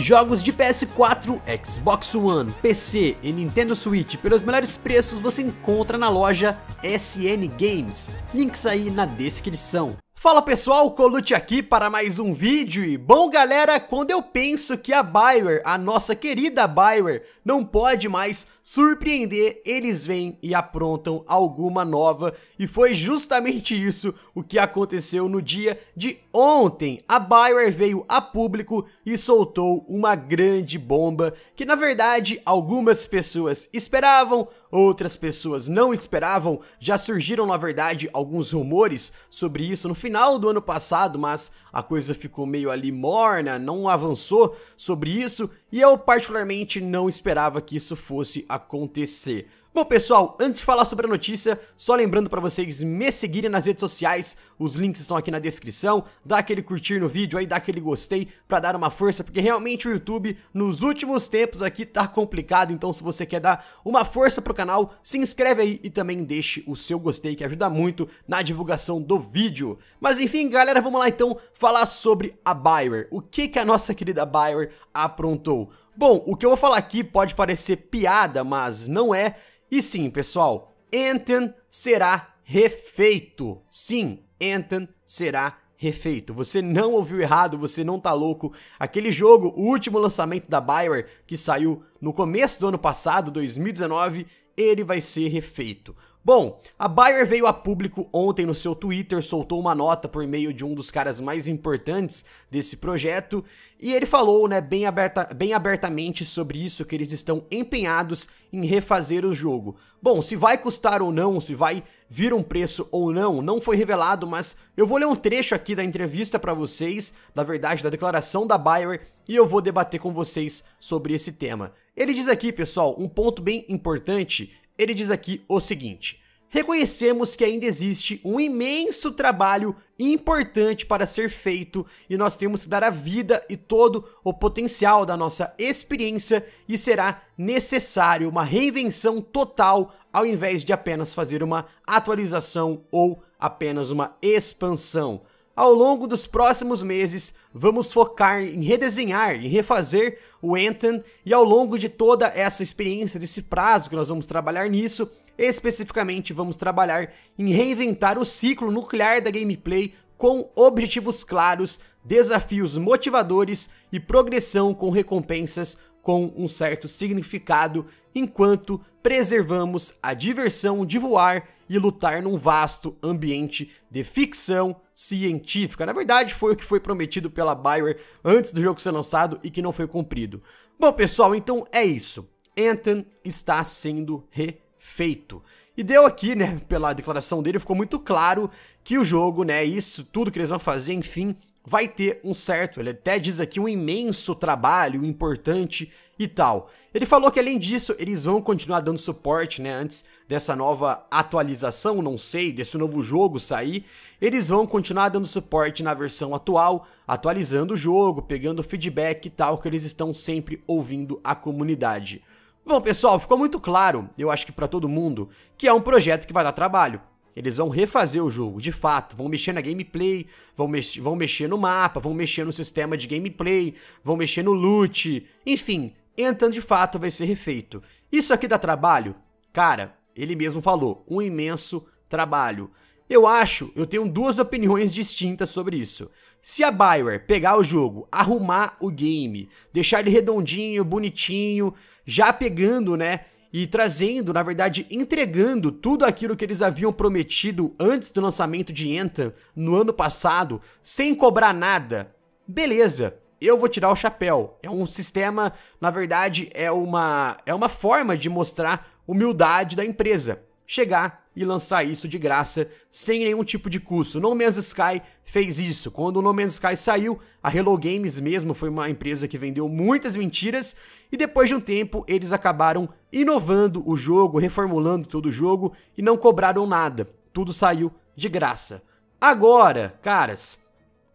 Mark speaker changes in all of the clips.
Speaker 1: Jogos de PS4, Xbox One, PC e Nintendo Switch pelos melhores preços você encontra na loja SN Games. Links aí na descrição. Fala pessoal, Colute aqui para mais um vídeo e bom galera, quando eu penso que a Bioware, a nossa querida Bioware, não pode mais surpreender, eles vêm e aprontam alguma nova. E foi justamente isso o que aconteceu no dia de ontem. A Bayer veio a público e soltou uma grande bomba que, na verdade, algumas pessoas esperavam, outras pessoas não esperavam. Já surgiram, na verdade, alguns rumores sobre isso no final do ano passado, mas a coisa ficou meio ali morna, não avançou sobre isso, e eu particularmente não esperava que isso fosse acontecer. Bom pessoal, antes de falar sobre a notícia, só lembrando para vocês me seguirem nas redes sociais, os links estão aqui na descrição, dá aquele curtir no vídeo aí, dá aquele gostei para dar uma força, porque realmente o YouTube nos últimos tempos aqui tá complicado, então se você quer dar uma força pro canal, se inscreve aí e também deixe o seu gostei que ajuda muito na divulgação do vídeo. Mas enfim galera, vamos lá então falar sobre a Bayer, o que que a nossa querida Bayer aprontou? Bom, o que eu vou falar aqui pode parecer piada, mas não é. E sim, pessoal, Anten será refeito. Sim, Anten será refeito refeito. Você não ouviu errado, você não tá louco. Aquele jogo, o último lançamento da Bioware, que saiu no começo do ano passado, 2019, ele vai ser refeito. Bom, a Bayer veio a público ontem no seu Twitter, soltou uma nota por meio de um dos caras mais importantes desse projeto, e ele falou, né, bem, aberta, bem abertamente sobre isso, que eles estão empenhados em refazer o jogo. Bom, se vai custar ou não, se vai vir um preço ou não, não foi revelado, mas eu vou ler um trecho aqui da entrevista para vocês, da verdade, da declaração da Bayer, e eu vou debater com vocês sobre esse tema. Ele diz aqui, pessoal, um ponto bem importante ele diz aqui o seguinte: reconhecemos que ainda existe um imenso trabalho importante para ser feito e nós temos que dar a vida e todo o potencial da nossa experiência e será necessário uma reinvenção total ao invés de apenas fazer uma atualização ou apenas uma expansão. Ao longo dos próximos meses, vamos focar em redesenhar, em refazer o Anthem e ao longo de toda essa experiência, desse prazo que nós vamos trabalhar nisso, especificamente vamos trabalhar em reinventar o ciclo nuclear da gameplay com objetivos claros, desafios motivadores e progressão com recompensas com um certo significado, enquanto preservamos a diversão de voar e lutar num vasto ambiente de ficção, científica. Na verdade, foi o que foi prometido pela Bioware antes do jogo ser lançado e que não foi cumprido. Bom, pessoal, então é isso. Anthem está sendo refeito. E deu aqui, né, pela declaração dele, ficou muito claro que o jogo, né, isso tudo que eles vão fazer, enfim, vai ter um certo, ele até diz aqui um imenso trabalho importante e tal. Ele falou que além disso, eles vão continuar dando suporte, né, antes dessa nova atualização, não sei, desse novo jogo sair, eles vão continuar dando suporte na versão atual, atualizando o jogo, pegando feedback e tal, que eles estão sempre ouvindo a comunidade. Bom, pessoal, ficou muito claro, eu acho que para todo mundo, que é um projeto que vai dar trabalho. Eles vão refazer o jogo, de fato. Vão mexer na gameplay, vão, mex vão mexer no mapa, vão mexer no sistema de gameplay, vão mexer no loot. Enfim, então de fato vai ser refeito. Isso aqui dá trabalho? Cara, ele mesmo falou, um imenso trabalho. Eu acho, eu tenho duas opiniões distintas sobre isso. Se a Bioware pegar o jogo, arrumar o game, deixar ele redondinho, bonitinho, já pegando, né, e trazendo, na verdade, entregando tudo aquilo que eles haviam prometido antes do lançamento de Anthem no ano passado, sem cobrar nada. Beleza, eu vou tirar o chapéu. É um sistema, na verdade, é uma é uma forma de mostrar humildade da empresa. Chegar e lançar isso de graça, sem nenhum tipo de custo. No Man's Sky fez isso. Quando o No Man's Sky saiu, a Hello Games mesmo foi uma empresa que vendeu muitas mentiras e depois de um tempo eles acabaram inovando o jogo, reformulando todo o jogo e não cobraram nada. Tudo saiu de graça. Agora, caras,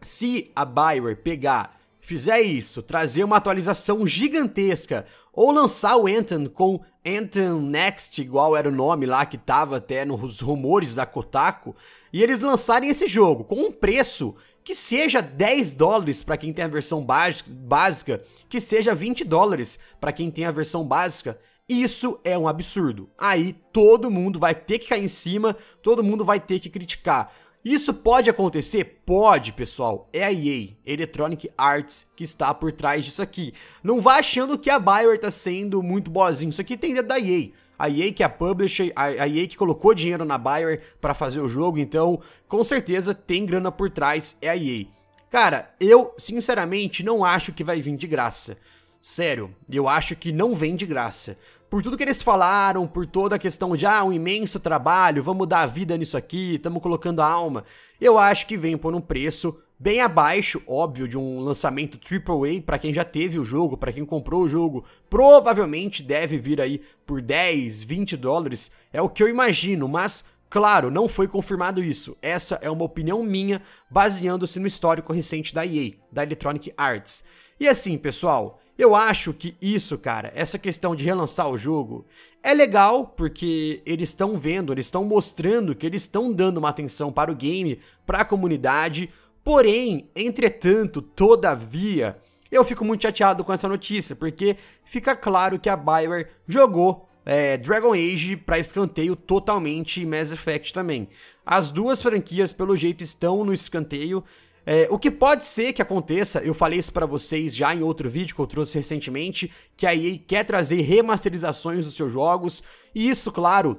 Speaker 1: se a Bioware pegar fizer isso, trazer uma atualização gigantesca ou lançar o Anthem com Anthem Next, igual era o nome lá que tava até nos rumores da Kotaku, e eles lançarem esse jogo com um preço que seja 10 dólares para quem tem a versão básica, que seja 20 dólares para quem tem a versão básica, isso é um absurdo. Aí todo mundo vai ter que cair em cima, todo mundo vai ter que criticar. Isso pode acontecer? Pode, pessoal. É a EA, Electronic Arts, que está por trás disso aqui. Não vá achando que a Bioware está sendo muito boazinha. Isso aqui tem dentro da EA. A EA que é a publisher, a EA que colocou dinheiro na Bioware para fazer o jogo, então com certeza tem grana por trás, é a EA. Cara, eu sinceramente não acho que vai vir de graça. Sério, eu acho que não vem de graça por tudo que eles falaram, por toda a questão de ah, um imenso trabalho, vamos dar a vida nisso aqui, estamos colocando a alma, eu acho que vem por um preço bem abaixo, óbvio, de um lançamento AAA para quem já teve o jogo, para quem comprou o jogo, provavelmente deve vir aí por 10, 20 dólares, é o que eu imagino, mas claro, não foi confirmado isso. Essa é uma opinião minha, baseando-se no histórico recente da EA, da Electronic Arts. E assim, pessoal, eu acho que isso, cara, essa questão de relançar o jogo é legal porque eles estão vendo, eles estão mostrando que eles estão dando uma atenção para o game, para a comunidade. Porém, entretanto, todavia, eu fico muito chateado com essa notícia porque fica claro que a Bioware jogou é, Dragon Age para escanteio totalmente e Mass Effect também. As duas franquias, pelo jeito, estão no escanteio é, o que pode ser que aconteça, eu falei isso para vocês já em outro vídeo que eu trouxe recentemente, que a EA quer trazer remasterizações dos seus jogos, e isso, claro,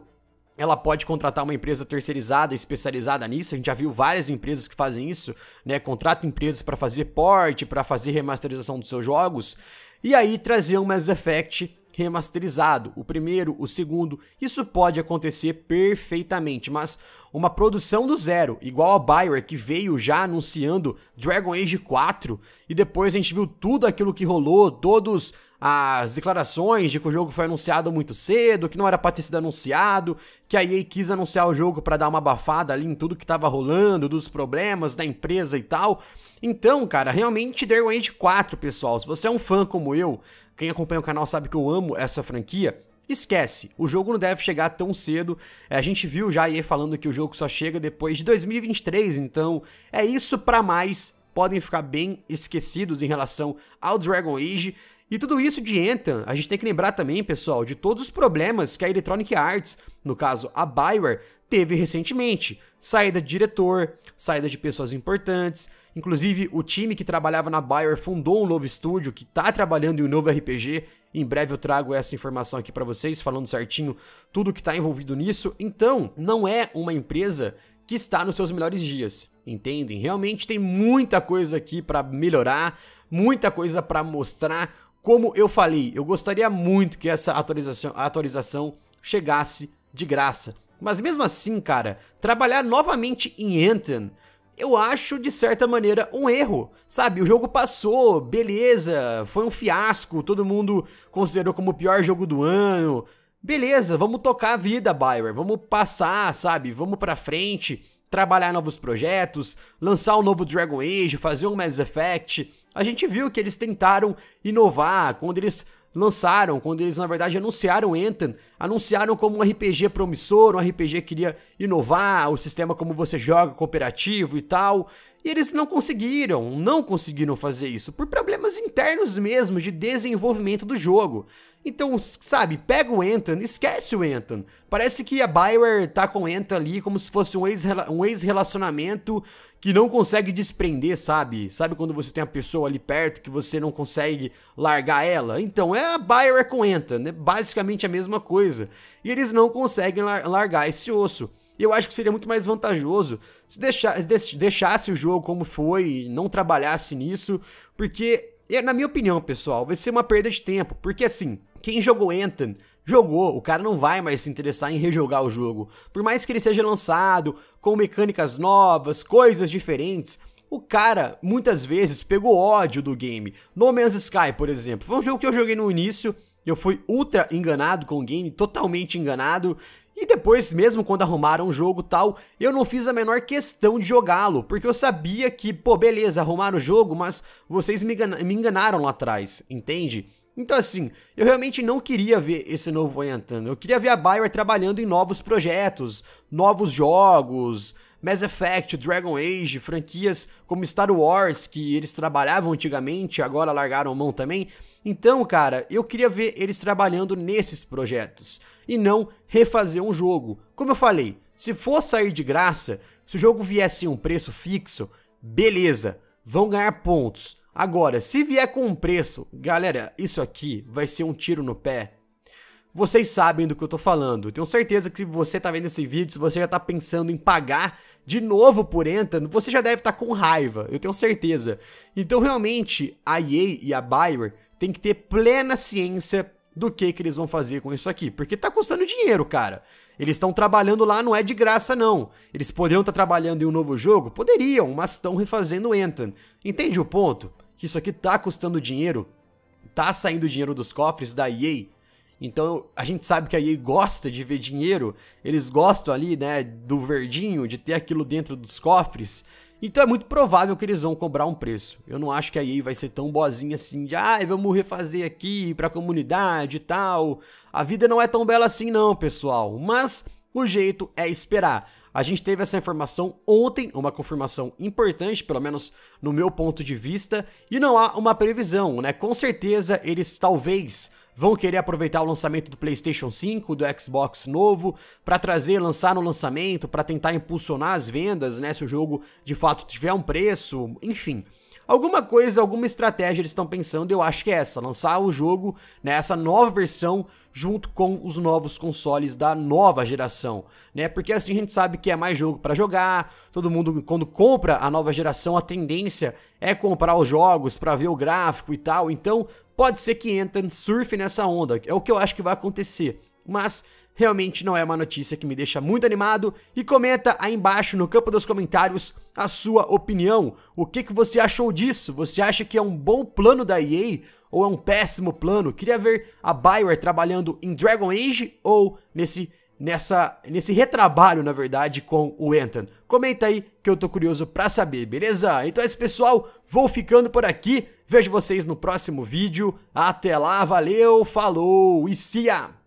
Speaker 1: ela pode contratar uma empresa terceirizada, especializada nisso. A gente já viu várias empresas que fazem isso, né? Contrata empresas para fazer port, para fazer remasterização dos seus jogos. E aí trazer um Mass Effect remasterizado, o primeiro, o segundo. Isso pode acontecer perfeitamente, mas uma produção do zero, igual a Bioware que veio já anunciando Dragon Age 4 e depois a gente viu tudo aquilo que rolou, todos as declarações de que o jogo foi anunciado muito cedo, que não era para ter sido anunciado, que a EA quis anunciar o jogo para dar uma abafada ali em tudo que estava rolando, dos problemas da empresa e tal. Então, cara, realmente Dragon Age 4, pessoal, se você é um fã como eu quem acompanha o canal sabe que eu amo essa franquia. Esquece, o jogo não deve chegar tão cedo. É, a gente viu já aí falando que o jogo só chega depois de 2023, então é isso para mais. Podem ficar bem esquecidos em relação ao Dragon Age. E tudo isso de Anthem, a gente tem que lembrar também, pessoal, de todos os problemas que a Electronic Arts, no caso a Bioware, teve recentemente. Saída de diretor, saída de pessoas importantes, inclusive o time que trabalhava na Bioware fundou um novo estúdio que está trabalhando em um novo RPG. Em breve eu trago essa informação aqui para vocês, falando certinho tudo que está envolvido nisso. Então, não é uma empresa que está nos seus melhores dias, entendem? Realmente tem muita coisa aqui para melhorar, muita coisa para mostrar como eu falei, eu gostaria muito que essa atualização, atualização chegasse de graça. Mas mesmo assim, cara, trabalhar novamente em Anthem, eu acho de certa maneira um erro, sabe? O jogo passou, beleza, foi um fiasco, todo mundo considerou como o pior jogo do ano. Beleza, vamos tocar a vida, Bioware, vamos passar, sabe? Vamos pra frente trabalhar novos projetos, lançar o um novo Dragon Age, fazer um Mass Effect. A gente viu que eles tentaram inovar quando eles lançaram, quando eles na verdade anunciaram Anthem, anunciaram como um RPG promissor, um RPG que queria inovar o sistema como você joga, cooperativo e tal. E eles não conseguiram, não conseguiram fazer isso, por problemas internos mesmo de desenvolvimento do jogo. Então, sabe, pega o Anton, esquece o Anton. Parece que a Bioware tá com o Anton ali como se fosse um ex-relacionamento um ex que não consegue desprender, sabe? Sabe quando você tem uma pessoa ali perto que você não consegue largar ela? Então, é a Bioware com Anton, é basicamente a mesma coisa. E eles não conseguem lar largar esse osso. E eu acho que seria muito mais vantajoso se deixasse o jogo como foi e não trabalhasse nisso, porque, na minha opinião, pessoal, vai ser uma perda de tempo. Porque assim, quem jogou Anthem jogou, o cara não vai mais se interessar em rejogar o jogo. Por mais que ele seja lançado com mecânicas novas, coisas diferentes, o cara muitas vezes pegou ódio do game. No Man's Sky, por exemplo, foi um jogo que eu joguei no início, eu fui ultra enganado com o game, totalmente enganado, e depois, mesmo quando arrumaram o jogo tal, eu não fiz a menor questão de jogá-lo, porque eu sabia que, pô, beleza, arrumaram o jogo, mas vocês me, engan me enganaram lá atrás, entende? Então assim, eu realmente não queria ver esse novo Oyantan, eu queria ver a Bioware trabalhando em novos projetos, novos jogos, Mass Effect, Dragon Age, franquias como Star Wars, que eles trabalhavam antigamente, agora largaram mão também. Então, cara, eu queria ver eles trabalhando nesses projetos e não refazer um jogo. Como eu falei, se for sair de graça, se o jogo viesse em um preço fixo, beleza, vão ganhar pontos. Agora, se vier com um preço, galera, isso aqui vai ser um tiro no pé vocês sabem do que eu tô falando. Eu tenho certeza que se você tá vendo esse vídeo, se você já tá pensando em pagar de novo por Anthem, você já deve estar tá com raiva, eu tenho certeza. Então, realmente, a EA e a Bioware tem que ter plena ciência do que, que eles vão fazer com isso aqui, porque tá custando dinheiro, cara. Eles estão trabalhando lá, não é de graça, não. Eles poderiam estar tá trabalhando em um novo jogo? Poderiam, mas estão refazendo Anthem. Entende o ponto? Que isso aqui tá custando dinheiro, tá saindo dinheiro dos cofres da EA então a gente sabe que a EA gosta de ver dinheiro, eles gostam ali, né, do verdinho, de ter aquilo dentro dos cofres. Então é muito provável que eles vão cobrar um preço. Eu não acho que a EA vai ser tão boazinha assim de, ah, vamos refazer aqui pra comunidade e tal. A vida não é tão bela assim não, pessoal. Mas o jeito é esperar. A gente teve essa informação ontem, uma confirmação importante, pelo menos no meu ponto de vista, e não há uma previsão, né? Com certeza eles talvez vão querer aproveitar o lançamento do PlayStation 5, do Xbox novo, para trazer, lançar no lançamento, para tentar impulsionar as vendas, né? Se o jogo de fato tiver um preço, enfim. Alguma coisa, alguma estratégia eles estão pensando, eu acho que é essa, lançar o jogo nessa né, nova versão junto com os novos consoles da nova geração, né? Porque assim a gente sabe que é mais jogo para jogar, todo mundo quando compra a nova geração, a tendência é comprar os jogos para ver o gráfico e tal. Então, pode ser que entre surfe nessa onda, é o que eu acho que vai acontecer. Mas realmente não é uma notícia que me deixa muito animado. E comenta aí embaixo no campo dos comentários a sua opinião. O que, que você achou disso? Você acha que é um bom plano da EA ou é um péssimo plano? Queria ver a Bioware trabalhando em Dragon Age ou nesse nessa, nesse retrabalho, na verdade, com o Anton. Comenta aí que eu tô curioso pra saber, beleza? Então é isso, pessoal. Vou ficando por aqui. Vejo vocês no próximo vídeo. Até lá, valeu, falou e se ya!